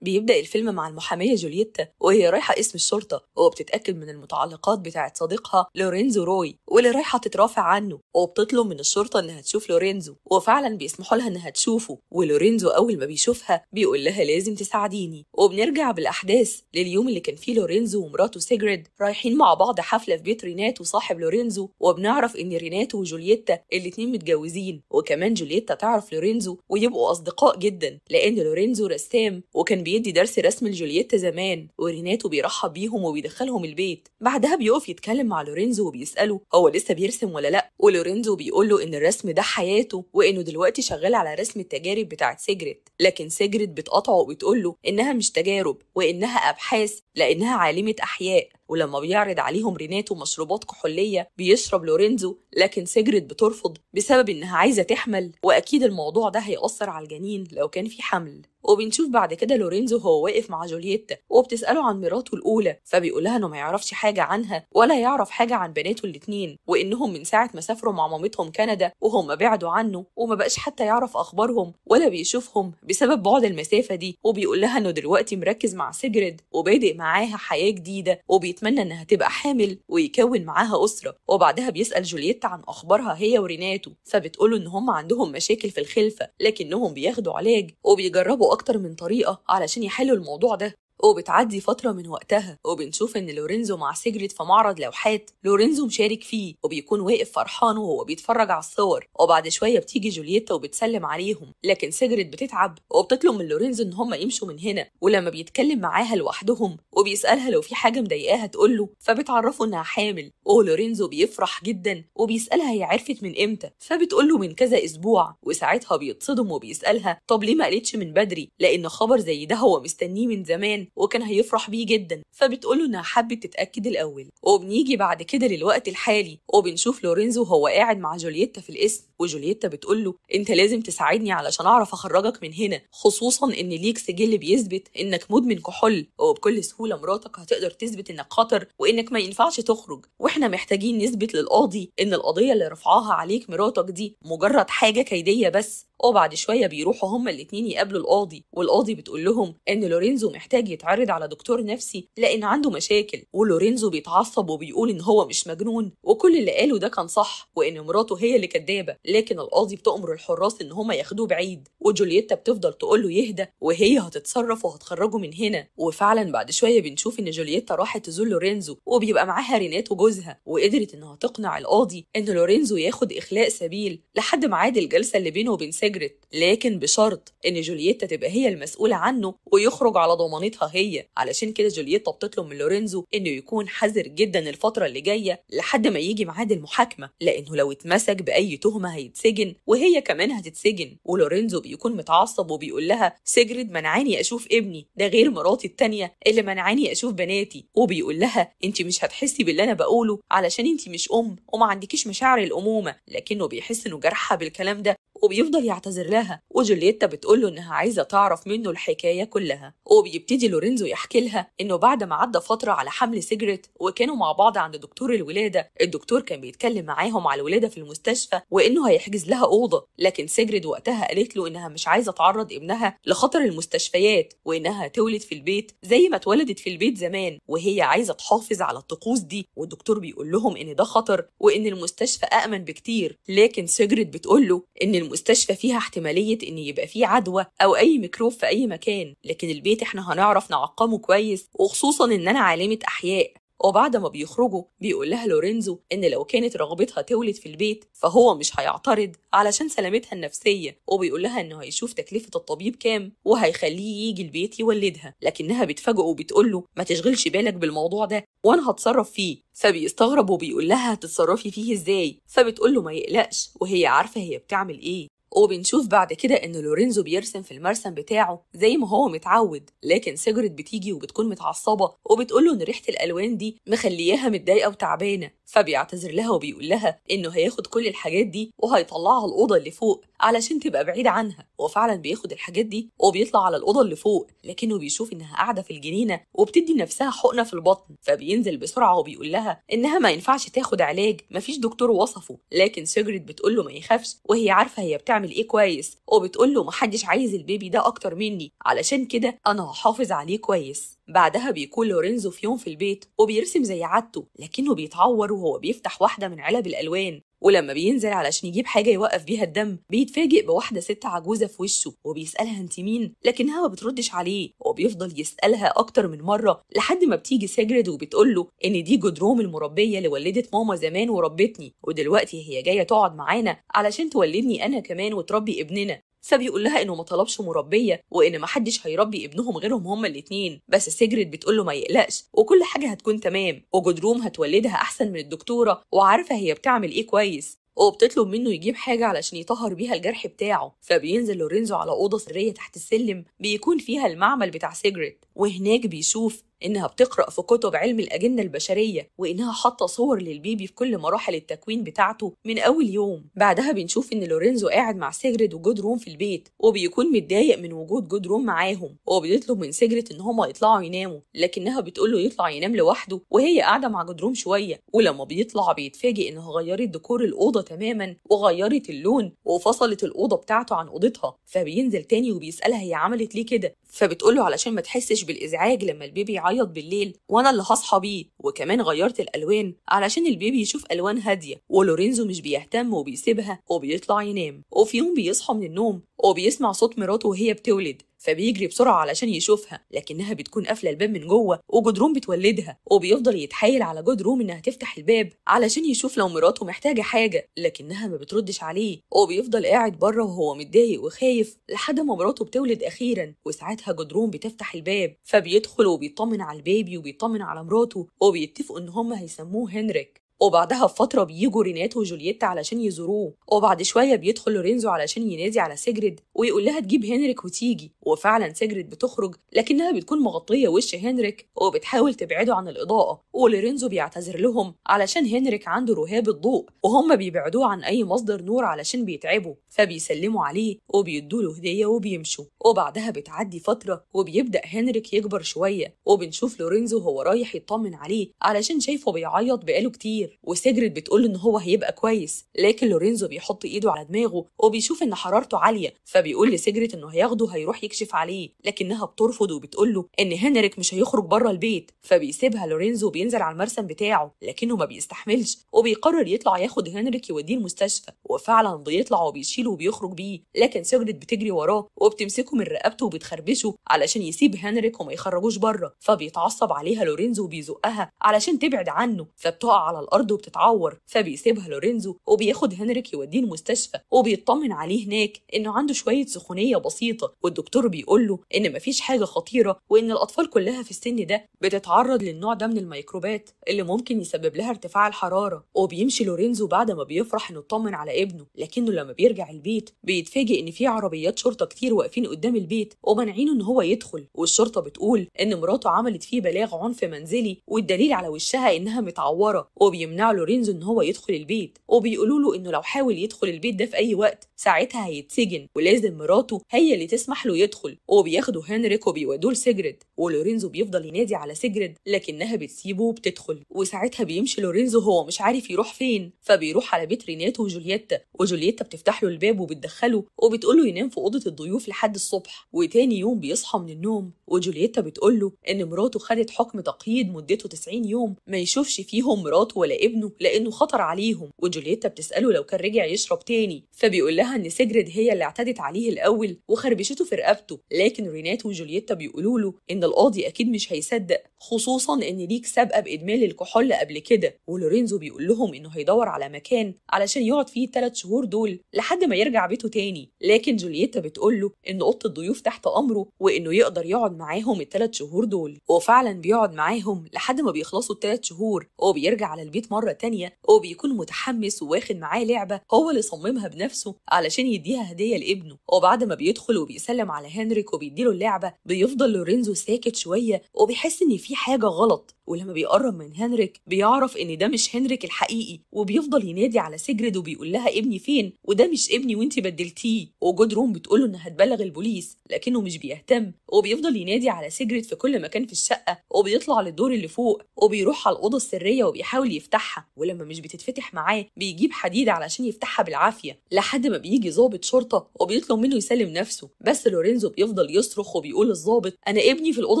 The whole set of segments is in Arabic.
بيبدأ الفيلم مع المحامية جولييتا وهي رايحة اسم الشرطة وبتتأكد من المتعلقات بتاعة صديقها لورينزو روي واللي رايحة تترافع عنه وبتطلب من الشرطة إنها تشوف لورينزو وفعلا بيسمحوا لها إنها تشوفه ولورينزو أول ما بيشوفها بيقول لها لازم تساعديني وبنرجع بالأحداث لليوم اللي كان فيه لورينزو ومراته سيجريد رايحين مع بعض حفلة في بيت رينات وصاحب لورينزو وبنعرف إن ريناتو وجولييتا الاتنين متجوزين وكمان جولييتا تعرف لورينزو ويبقوا أصدقاء جدا لأن لورينزو رسام وكان بيدي درس رسم لجولييتا زمان وريناتو بيرحب بيهم وبيدخلهم البيت بعدها بيقف يتكلم مع لورينزو وبيسأله هو لسه بيرسم ولا لأ ولورينزو بيقول له إن الرسم ده حياته وإنه دلوقتي شغال على رسم التجارب بتاعت سيجريت لكن سيجريت بتقاطعه وبتقول له إنها مش تجارب وإنها أبحاث لأنها عالمة أحياء ولما بيعرض عليهم ريناتو مشروبات كحولية بيشرب لورينزو لكن سيجريت بترفض بسبب إنها عايزة تحمل وأكيد الموضوع ده هيأثر على الجنين لو كان في حمل وبنشوف بعد كده لورينزو هو واقف مع جولييتا وبتسأله عن مراته الأولى فبيقولها إنه ما يعرفش حاجة عنها ولا يعرف حاجة عن بناته الاتنين وإنهم من ساعة ما سافروا مع مامتهم كندا وهم بعدوا عنه وما بقاش حتى يعرف أخبارهم ولا بيشوفهم بسبب بعد المسافة دي وبيقول لها إنه دلوقتي مركز مع سيجريد وبادئ مع معاها حياة جديدة وبيتمنى إنها تبقى حامل ويكون معاها أسرة وبعدها بيسأل جولييتا عن أخبارها هي وريناتو فبتقوله إن هم عندهم مشاكل في الخلفة لكنهم بياخدوا علاج وبيجربوا أكتر من طريقة علشان يحلوا الموضوع ده وبتعدي فترة من وقتها وبنشوف إن لورينزو مع سيجريت في معرض لوحات لورينزو مشارك فيه وبيكون واقف فرحان وهو بيتفرج على الصور وبعد شوية بتيجي جولييتا وبتسلم عليهم لكن سيجريت بتتعب وبتطلب من لورينزو إن هما يمشوا من هنا ولما بيتكلم معاها لوحدهم وبيسألها لو في حاجة مضايقاها تقول له فبتعرفه إنها حامل ولورينزو بيفرح جدا وبيسألها هي عرفت من إمتى فبتقول له من كذا أسبوع وساعتها بيتصدم وبيسألها طب ليه ما قالتش من بدري لأن خبر زي ده هو مستنيه من زمان وكان هيفرح بيه جدا فبتقوله انها حابه تتاكد الاول وبنيجي بعد كده للوقت الحالي وبنشوف لورينزو وهو قاعد مع جولييتا في القسم وجولييتا بتقول له انت لازم تساعدني علشان اعرف اخرجك من هنا خصوصا ان ليك سجل بيثبت انك مدمن كحول وبكل سهوله مراتك هتقدر تثبت انك خطر وانك ما ينفعش تخرج واحنا محتاجين نثبت للقاضي ان القضيه اللي رفعها عليك مراتك دي مجرد حاجه كيديه بس وبعد شويه بيروحوا هما الاتنين يقابلوا القاضي والقاضي بتقول لهم ان لورينزو محتاج يتعرض على دكتور نفسي لان عنده مشاكل ولورينزو بيتعصب وبيقول ان هو مش مجنون وكل اللي قاله ده كان صح وان مراته هي اللي كدابه لكن القاضي بتأمر الحراس ان هما ياخدوه بعيد وجولييتا بتفضل تقول له يهدى وهي هتتصرف وهتخرجه من هنا وفعلا بعد شويه بنشوف ان جولييتا راحت تزور لورينزو وبيبقى معاها رينات وجوزها وقدرت انها تقنع القاضي ان لورينزو ياخد اخلاء سبيل لحد ميعاد الجلسه اللي بينه وبين سيجريت لكن بشرط ان جولييتا تبقى هي المسؤوله عنه ويخرج على ضمانتها هي علشان كده جولييتا بتطلب من لورينزو انه يكون حذر جدا الفتره اللي جايه لحد ما يجي ميعاد المحاكمه لانه لو اتمسك باي تهمه هيتسجن وهي كمان هتتسجن ولورينزو بيكون متعصب وبيقول لها سيجريت منعاني اشوف ابني ده غير مراتي التانيه اللي منعاني اشوف بناتي وبيقول لها انت مش هتحسي باللي انا بقوله علشان انت مش ام وما عندكيش مشاعر الامومه لكنه بيحس انه جرحها بالكلام ده وبيفضل يعتذر لها وجولييتا بتقول له انها عايزه تعرف منه الحكايه كلها وبيبتدي لورينزو يحكي لها انه بعد ما عدى فتره على حمل سيجرت وكانوا مع بعض عند دكتور الولاده الدكتور كان بيتكلم معاهم على الولاده في المستشفى وانه هيحجز لها اوضه لكن سيجرت وقتها قالت له انها مش عايزه تعرض ابنها لخطر المستشفيات وانها تولد في البيت زي ما اتولدت في البيت زمان وهي عايزه تحافظ على الطقوس دي والدكتور بيقول لهم ان ده خطر وان المستشفى امن بكتير لكن سيجرت بتقول له ان المستشفى فيها احتمالية إن يبقى فيه عدوى أو أي ميكروب في أي مكان لكن البيت إحنا هنعرف نعقمه كويس وخصوصا إن أنا عالمة أحياء وبعد ما بيخرجوا بيقول لها لورينزو إن لو كانت رغبتها تولد في البيت فهو مش هيعترض علشان سلامتها النفسية وبيقول لها إنه هيشوف تكلفة الطبيب كام وهيخليه يجي البيت يولدها لكنها بتفاجئه وبتقول له ما تشغلش بالك بالموضوع ده وأنا هتصرف فيه فبيستغرب وبيقول لها هتتصرفي فيه إزاي فبتقول له ما يقلقش وهي عارفة هي بتعمل إيه وبنشوف بعد كده ان لورينزو بيرسم في المرسم بتاعه زي ما هو متعود لكن سيجرت بتيجي وبتكون متعصبه وبتقول له ان ريحه الالوان دي مخلياها متضايقه وتعبانه فبيعتذر لها وبيقول لها انه هياخد كل الحاجات دي وهيطلعها الاوضه اللي فوق علشان تبقى بعيد عنها وفعلا بياخد الحاجات دي وبيطلع على الاوضه اللي فوق لكنه بيشوف انها قاعده في الجنينه وبتدي نفسها حقنه في البطن فبينزل بسرعه وبيقول لها انها ما ينفعش تاخد علاج مفيش دكتور وصفه لكن سيجرت بتقول له ما يخافش وهي عارفه هي بتعمل بتعمل ايه كويس وبتقول له محدش عايز البيبي ده اكتر مني علشان كده انا هحافظ عليه كويس بعدها بيكون لورينزو في يوم في البيت وبيرسم زي عادته لكنه بيتعور وهو بيفتح واحدة من علب الألوان ولما بينزل علشان يجيب حاجة يوقف بيها الدم بيتفاجئ بواحدة ست عجوزة في وشه وبيسألها انت مين لكنها ما بتردش عليه وبيفضل يسألها أكتر من مرة لحد ما بتيجي سيجرد وبتقول له إن دي جدروم المربية اللي ولدت ماما زمان وربتني ودلوقتي هي جاية تقعد معانا علشان تولدني أنا كمان وتربي ابننا فبيقول لها انه ما طلبش مربيه وان ما حدش هيربي ابنهم غيرهم هما الاتنين بس سيجريت بتقول له ما يقلقش وكل حاجه هتكون تمام وجدروم هتولدها احسن من الدكتوره وعارفه هي بتعمل ايه كويس وبتطلب منه يجيب حاجة علشان يطهر بيها الجرح بتاعه فبينزل لورينزو على أوضة سرية تحت السلم بيكون فيها المعمل بتاع سيجريت وهناك بيشوف إنها بتقرأ في كتب علم الأجنة البشرية وإنها حاطة صور للبيبي في كل مراحل التكوين بتاعته من أول يوم بعدها بنشوف إن لورينزو قاعد مع سيجرد وجود روم في البيت وبيكون متضايق من وجود جود روم معاهم وبيطلب من سيجرد إن هما يطلعوا يناموا لكنها بتقول له يطلع ينام لوحده وهي قاعدة مع جود روم شوية ولما بيطلع بيتفاجئ إنها غيرت ديكور الأوضة تماما وغيرت اللون وفصلت الأوضة بتاعته عن أوضتها فبينزل تاني وبيسألها هي عملت ليه كده فبتقول له علشان ما تحسش بالإزعاج لما البيبي بيعيط بالليل وانا اللي هصحى بيه وكمان غيرت الالوان علشان البيبي يشوف الوان هاديه ولورينزو مش بيهتم وبيسيبها وبيطلع ينام وفي يوم بيصحى من النوم وبيسمع صوت مراته وهي بتولد فبيجري بسرعة علشان يشوفها لكنها بتكون قافلة الباب من جوه وجدرون بتولدها وبيفضل يتحايل على جدرون إنها تفتح الباب علشان يشوف لو مراته محتاجة حاجة لكنها ما بتردش عليه وبيفضل قاعد بره وهو متضايق وخايف لحد ما مراته بتولد أخيرا وساعتها جدرون بتفتح الباب فبيدخل وبيطمن على البيبي وبيطمن على مراته وبيتفقوا إن هم هيسموه هنريك وبعدها بفترة بيجوا رينات وجولييتا علشان يزوروه وبعد شوية بيدخل لورينزو علشان ينادي على سيجريد ويقول لها تجيب هنريك وتيجي وفعلا سيجريد بتخرج لكنها بتكون مغطية وش هنريك وبتحاول تبعده عن الإضاءة ولورينزو بيعتذر لهم علشان هنريك عنده رهاب الضوء وهم بيبعدوه عن أي مصدر نور علشان بيتعبوا فبيسلموا عليه وبيدوا له هدية وبيمشوا وبعدها بتعدي فترة وبيبدأ هنريك يكبر شوية وبنشوف لورينزو هو رايح يطمن عليه علشان شايفه بيعيط بقاله كتير كتير وسيجريد بتقول ان هو هيبقى كويس لكن لورينزو بيحط ايده على دماغه وبيشوف ان حرارته عاليه فبيقول لسيجريد انه هياخده هيروح يكشف عليه لكنها بترفض وبتقول له ان هنريك مش هيخرج بره البيت فبيسيبها لورينزو وبينزل على المرسم بتاعه لكنه ما بيستحملش وبيقرر يطلع ياخد هنريك يوديه المستشفى وفعلا بيطلع وبيشيله وبيخرج بيه لكن سيجريد بتجري وراه وبتمسكه من رقبته وبتخربشه علشان يسيب هنريك وما يخرجوش بره فبيتعصب عليها لورينزو وبيزقها علشان تبعد عنه فبتقع على الارض الأرض وبتتعور فبيسيبها لورينزو وبياخد هنريك يوديه المستشفى وبيطمن عليه هناك إنه عنده شوية سخونية بسيطة والدكتور بيقول له إن مفيش حاجة خطيرة وإن الأطفال كلها في السن ده بتتعرض للنوع ده من الميكروبات اللي ممكن يسبب لها ارتفاع الحرارة وبيمشي لورينزو بعد ما بيفرح إنه اطمن على ابنه لكنه لما بيرجع البيت بيتفاجئ إن في عربيات شرطة كتير واقفين قدام البيت ومانعينه إن هو يدخل والشرطة بتقول إن مراته عملت فيه بلاغ عنف منزلي والدليل على وشها إنها متعورة وبيمنع يمنع لورينزو ان هو يدخل البيت وبيقولوا له انه لو حاول يدخل البيت ده في اي وقت ساعتها هيتسجن ولازم مراته هي اللي تسمح له يدخل وبياخدوا هنريك وبيودوه لسيجريد ولورينزو بيفضل ينادي على سيجريد لكنها بتسيبه وبتدخل وساعتها بيمشي لورينزو هو مش عارف يروح فين فبيروح على بيت ريناتو وجولييتا وجولييتا بتفتح له الباب وبتدخله وبتقول له ينام في اوضه الضيوف لحد الصبح وتاني يوم بيصحى من النوم وجولييتا بتقول له ان مراته خدت حكم تقييد مدته 90 يوم ما يشوفش فيهم مراته ولا ابنه لأنه خطر عليهم وجولييتا بتسأله لو كان رجع يشرب تاني فبيقول لها إن سيجريد هي اللي اعتدت عليه الأول وخربشته في رقبته لكن رينات وجولييتا بيقولوا له إن القاضي أكيد مش هيصدق خصوصا ان ليك سابقه بادمان الكحول قبل كده ولورينزو بيقول لهم انه هيدور على مكان علشان يقعد فيه الثلاث شهور دول لحد ما يرجع بيته تاني لكن جولييتا بتقول له ان اوضه الضيوف تحت امره وانه يقدر يقعد معاهم الثلاث شهور دول وفعلا بيقعد معاهم لحد ما بيخلصوا الثلاث شهور وبيرجع على البيت مره تانيه وبيكون متحمس وواخد معاه لعبه هو اللي صممها بنفسه علشان يديها هديه لابنه وبعد ما بيدخل وبيسلم على هنريك وبيديله اللعبه بيفضل لورينزو ساكت شويه وبيحس ان في في حاجة غلط ولما بيقرب من هنريك بيعرف ان ده مش هنريك الحقيقي وبيفضل ينادي على سيجريد وبيقول لها ابني فين وده مش ابني وانت بدلتيه وجودرون بتقول له انها هتبلغ البوليس لكنه مش بيهتم وبيفضل ينادي على سيجريد في كل مكان في الشقة وبيطلع للدور اللي فوق وبيروح على الأوضة السرية وبيحاول يفتحها ولما مش بتتفتح معاه بيجيب حديد علشان يفتحها بالعافية لحد ما بيجي ظابط شرطة وبيطلب منه يسلم نفسه بس لورينزو بيفضل يصرخ وبيقول للظابط أنا ابني في الأوضة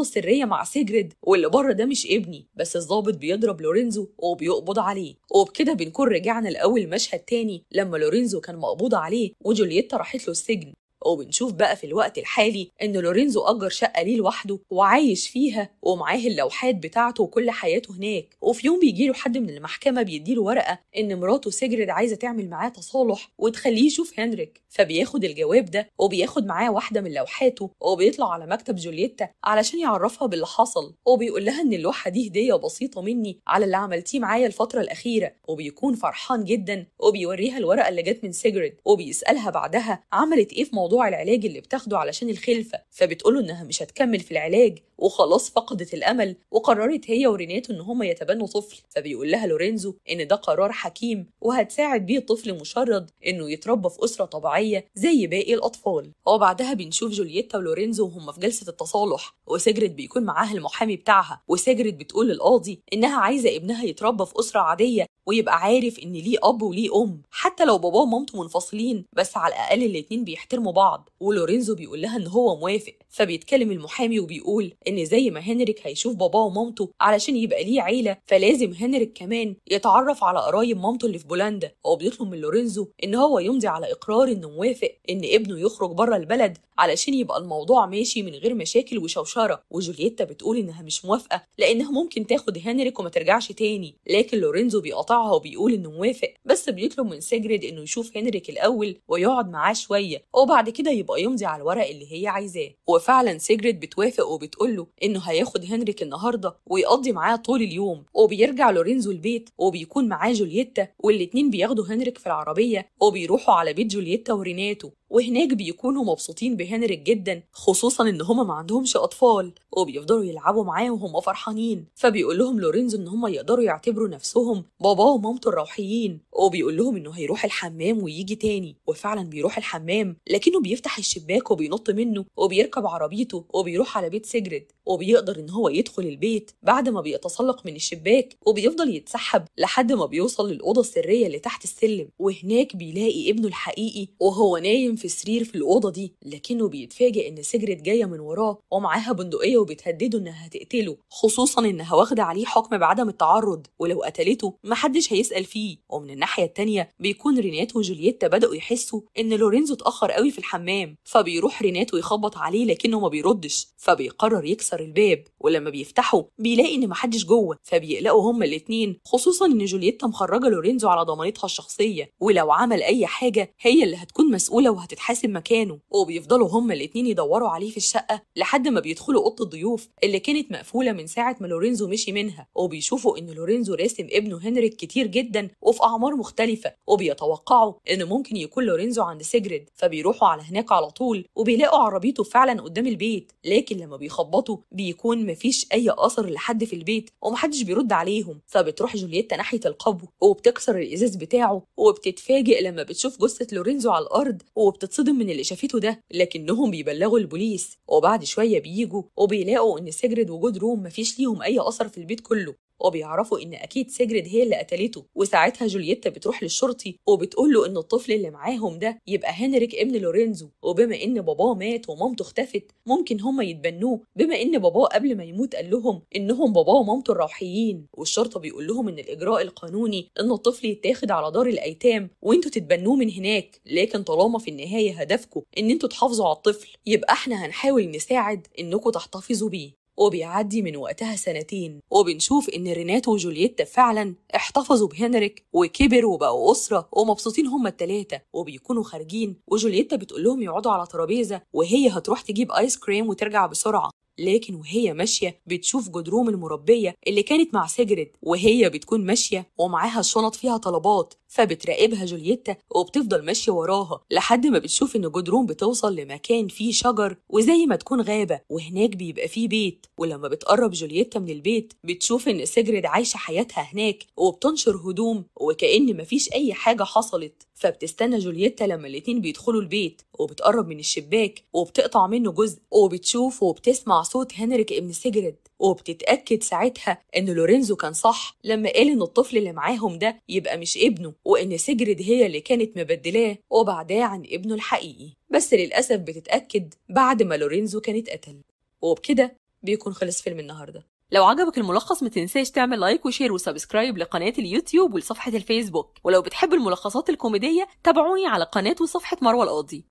السرية مع سيجريد واللي بره ده مش ابني بس الظابط بيضرب لورينزو وبيقبض عليه وبكده بنكون رجعنا لاول مشهد تاني لما لورينزو كان مقبوض عليه وجولييتا راحت له السجن وبنشوف بقى في الوقت الحالي ان لورينزو اجر شقه ليه لوحده وعايش فيها ومعاه اللوحات بتاعته وكل حياته هناك وفي يوم بيجي له حد من المحكمه بيدي له ورقه ان مراته سيجريد عايزه تعمل معاه تصالح وتخليه يشوف هنريك فبياخد الجواب ده وبياخد معاه واحده من لوحاته وبيطلع على مكتب جولييتا علشان يعرفها باللي حصل وبيقول لها ان اللوحه دي هديه بسيطه مني على اللي عملتيه معايا الفتره الاخيره وبيكون فرحان جدا وبيوريها الورقه اللي جت من سيجريد وبيسالها بعدها عملت ايه في موضوع موضوع العلاج اللي بتاخده علشان الخلفه فبتقوله انها مش هتكمل في العلاج وخلاص فقدت الامل وقررت هي ورينيتو ان هما يتبنوا طفل فبيقول لها لورينزو ان ده قرار حكيم وهتساعد بيه الطفل مشرد انه يتربى في اسره طبيعيه زي باقي الاطفال وبعدها بنشوف جولييتا ولورينزو وهم في جلسه التصالح وسجرت بيكون معاها المحامي بتاعها وسجرت بتقول للقاضي انها عايزه ابنها يتربى في اسره عاديه ويبقى عارف ان ليه اب وليه ام حتى لو باباه ومامته منفصلين بس على الاقل الاتنين بيحترموا بعض ولورينزو بيقول لها ان هو موافق فبيتكلم المحامي وبيقول ان زي ما هنريك هيشوف باباه ومامته علشان يبقى ليه عيله فلازم هنريك كمان يتعرف على قرايب مامته اللي في بولندا وبيطلب من لورينزو ان هو يمضي على اقرار انه موافق ان ابنه يخرج بره البلد علشان يبقى الموضوع ماشي من غير مشاكل وشوشره وجولييتا بتقول انها مش موافقه لانها ممكن تاخد هنريك وما ترجعش تاني لكن لورينزو بيقاطعها وبيقول انه موافق بس بيطلب من سيجريد انه يشوف هنريك الاول ويقعد معاه شويه وبعد وبعد كده يبقى يمضي على الورق اللي هي عايزاه وفعلا سيجريت بتوافق وبتقول له انه هياخد هنريك النهارده ويقضي معاه طول اليوم وبيرجع لورينزو البيت وبيكون معاه جولييتا والاتنين بياخدوا هنريك في العربيه وبيروحوا على بيت جولييتا وريناتو وهناك بيكونوا مبسوطين بهنريك جدا خصوصا ان هما ما عندهمش اطفال وبيفضلوا يلعبوا معاه وهم فرحانين فبيقول لهم لورينزو ان هما يقدروا يعتبروا نفسهم باباه ومامته الروحيين وبيقول لهم انه هيروح الحمام ويجي تاني وفعلا بيروح الحمام لكنه بيفتح الشباك وبينط منه وبيركب عربيته وبيروح على بيت سيجريد وبيقدر إن هو يدخل البيت بعد ما بيتسلق من الشباك وبيفضل يتسحب لحد ما بيوصل للأوضة السرية اللي تحت السلم وهناك بيلاقي ابنه الحقيقي وهو نايم في سرير في الأوضة دي لكنه بيتفاجئ إن سجرت جاية من وراه ومعاها بندقية وبتهدده إنها هتقتله خصوصا إنها واخدة عليه حكم بعدم التعرض ولو قتلته محدش هيسأل فيه ومن الناحية الثانيه بيكون رينات وجولييتا بدأوا يحسوا إن لورينزو اتأخر قوي في الحمام فبيروح رينات ويخبط عليه لكنه ما بيردش فبيقرر يكسر بيكسر الباب ولما بيفتحه بيلاقي ان محدش جوه فبيقلقوا هما الاتنين خصوصا ان جولييتا مخرجه لورينزو على ضمانتها الشخصيه ولو عمل اي حاجه هي اللي هتكون مسؤوله وهتتحاسب مكانه وبيفضلوا هما الاتنين يدوروا عليه في الشقه لحد ما بيدخلوا اوضه الضيوف اللي كانت مقفوله من ساعه ما لورينزو مشي منها وبيشوفوا ان لورينزو راسم ابنه هنريك كتير جدا وفي اعمار مختلفه وبيتوقعوا ان ممكن يكون لورينزو عند سيجريد فبيروحوا على هناك على طول وبيلاقوا عربيته فعلا قدام البيت لكن لما بيخبطوا بيكون مفيش اي اثر لحد في البيت ومحدش بيرد عليهم فبتروح جولييتا ناحيه القبو وبتكسر الازاز بتاعه وبتتفاجئ لما بتشوف جثه لورينزو على الارض وبتتصدم من اللي شافته ده لكنهم بيبلغوا البوليس وبعد شويه بيجوا وبيلاقوا ان سجرد وجود روم مفيش ليهم اي اثر في البيت كله وبيعرفوا ان اكيد سيجريد هي اللي قتلته وساعتها جولييتا بتروح للشرطي وبتقول له ان الطفل اللي معاهم ده يبقى هنريك ابن لورينزو وبما ان باباه مات ومامته اختفت ممكن هما يتبنوه بما ان باباه قبل ما يموت قال لهم انهم باباه ومامته الروحيين والشرطه بيقول لهم ان الاجراء القانوني ان الطفل يتاخد على دار الايتام وانتوا تتبنوه من هناك لكن طالما في النهايه هدفكم ان انتوا تحافظوا على الطفل يبقى احنا هنحاول نساعد انكم تحتفظوا بيه وبيعدي من وقتها سنتين وبنشوف إن رينات وجولييتا فعلا احتفظوا بهنريك وكبر وبقوا أسرة ومبسوطين هما التلاتة وبيكونوا خارجين وجولييتا بتقول لهم يقعدوا على ترابيزة وهي هتروح تجيب آيس كريم وترجع بسرعة لكن وهي ماشية بتشوف جدروم المربية اللي كانت مع سيجرد وهي بتكون ماشية ومعاها شنط فيها طلبات فبتراقبها جولييتا وبتفضل ماشية وراها لحد ما بتشوف إن جدرون بتوصل لمكان فيه شجر وزي ما تكون غابة وهناك بيبقى فيه بيت ولما بتقرب جولييتا من البيت بتشوف إن سيجريد عايشة حياتها هناك وبتنشر هدوم وكأن مفيش أي حاجة حصلت فبتستنى جولييتا لما الاتنين بيدخلوا البيت وبتقرب من الشباك وبتقطع منه جزء وبتشوف وبتسمع صوت هنريك ابن سيجريد وبتتأكد ساعتها إن لورينزو كان صح لما قال إن الطفل اللي معاهم ده يبقى مش ابنه وإن سجرد هي اللي كانت مبدلاه وبعداه عن ابنه الحقيقي بس للأسف بتتأكد بعد ما لورينزو كان اتقتل وبكده بيكون خلص فيلم النهارده لو عجبك الملخص ما تنساش تعمل لايك وشير وسبسكرايب لقناة اليوتيوب ولصفحة الفيسبوك ولو بتحب الملخصات الكوميدية تابعوني على قناة وصفحة مروة القاضي